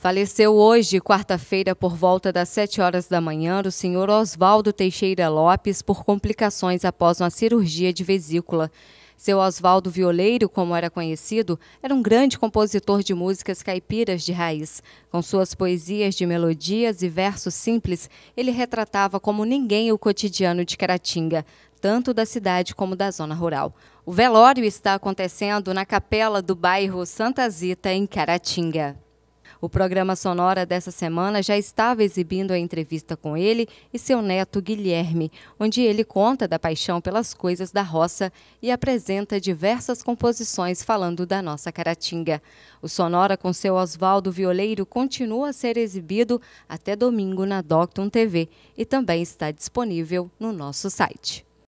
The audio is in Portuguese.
Faleceu hoje, quarta-feira, por volta das 7 horas da manhã, o senhor Oswaldo Teixeira Lopes por complicações após uma cirurgia de vesícula. Seu Oswaldo Violeiro, como era conhecido, era um grande compositor de músicas caipiras de raiz. Com suas poesias de melodias e versos simples, ele retratava como ninguém o cotidiano de Caratinga, tanto da cidade como da zona rural. O velório está acontecendo na capela do bairro Santa Zita, em Caratinga. O programa Sonora dessa semana já estava exibindo a entrevista com ele e seu neto Guilherme, onde ele conta da paixão pelas coisas da roça e apresenta diversas composições falando da nossa Caratinga. O Sonora com seu Oswaldo Violeiro continua a ser exibido até domingo na Docton TV e também está disponível no nosso site.